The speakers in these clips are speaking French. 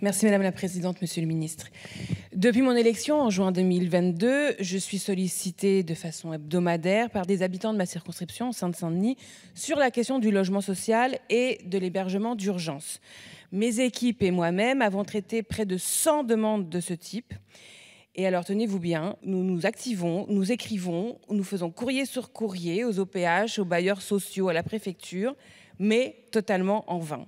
Merci Madame la Présidente, Monsieur le Ministre. Depuis mon élection en juin 2022, je suis sollicitée de façon hebdomadaire par des habitants de ma circonscription, sainte saint denis sur la question du logement social et de l'hébergement d'urgence. Mes équipes et moi-même avons traité près de 100 demandes de ce type. Et alors tenez-vous bien, nous nous activons, nous écrivons, nous faisons courrier sur courrier aux OPH, aux bailleurs sociaux, à la préfecture, mais totalement en vain.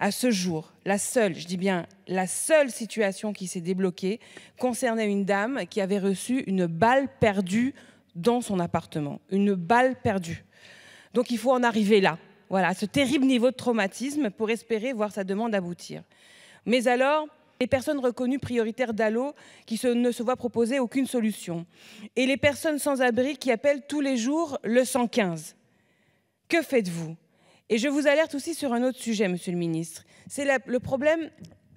À ce jour, la seule, je dis bien la seule situation qui s'est débloquée concernait une dame qui avait reçu une balle perdue dans son appartement. Une balle perdue. Donc il faut en arriver là, voilà, à ce terrible niveau de traumatisme pour espérer voir sa demande aboutir. Mais alors, les personnes reconnues prioritaires d'Allo, qui ne se voient proposer aucune solution. Et les personnes sans abri qui appellent tous les jours le 115. Que faites-vous et je vous alerte aussi sur un autre sujet, Monsieur le Ministre. C'est le problème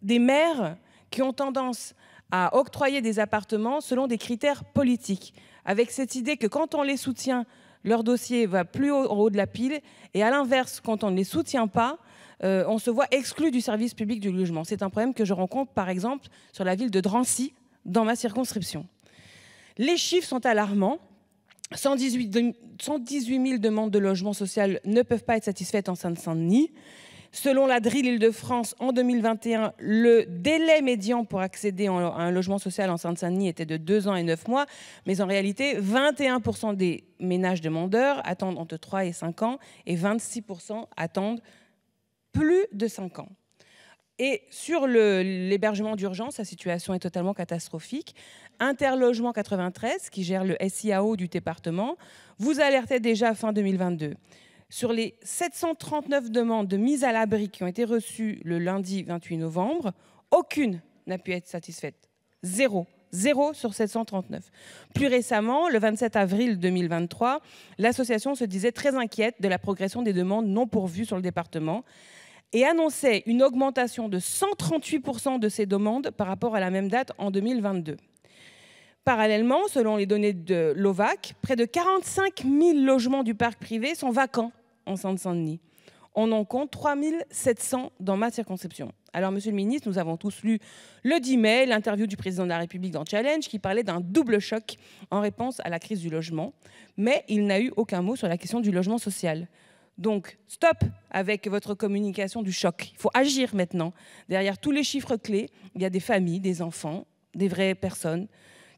des maires qui ont tendance à octroyer des appartements selon des critères politiques, avec cette idée que quand on les soutient, leur dossier va plus haut, en haut de la pile, et à l'inverse, quand on ne les soutient pas, euh, on se voit exclu du service public du logement. C'est un problème que je rencontre, par exemple, sur la ville de Drancy, dans ma circonscription. Les chiffres sont alarmants. 118, 000 demandes de logement social ne peuvent pas être satisfaites en Seine-Saint-Denis. Selon la DRIL Île-de-France, en 2021, le délai médian pour accéder à un logement social en Seine-Saint-Denis était de 2 ans et 9 mois, mais en réalité, 21% des ménages demandeurs attendent entre 3 et 5 ans et 26% attendent plus de 5 ans. Et sur l'hébergement d'urgence, la situation est totalement catastrophique. Interlogement 93, qui gère le SIAO du département, vous alertait déjà fin 2022. Sur les 739 demandes de mise à l'abri qui ont été reçues le lundi 28 novembre, aucune n'a pu être satisfaite. Zéro. Zéro sur 739. Plus récemment, le 27 avril 2023, l'association se disait très inquiète de la progression des demandes non pourvues sur le département et annonçait une augmentation de 138% de ses demandes par rapport à la même date en 2022. Parallèlement, selon les données de l'OVAC, près de 45 000 logements du parc privé sont vacants en Seine-Saint-Denis. On en compte 3 700 dans ma circonscription. Alors, monsieur le ministre, nous avons tous lu le 10 mai l'interview du président de la République dans Challenge qui parlait d'un double choc en réponse à la crise du logement, mais il n'a eu aucun mot sur la question du logement social. Donc, stop avec votre communication du choc. Il faut agir maintenant. Derrière tous les chiffres clés, il y a des familles, des enfants, des vraies personnes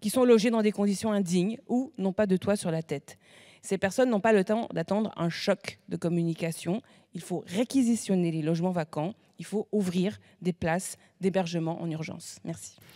qui sont logées dans des conditions indignes ou n'ont pas de toit sur la tête. Ces personnes n'ont pas le temps d'attendre un choc de communication. Il faut réquisitionner les logements vacants. Il faut ouvrir des places d'hébergement en urgence. Merci.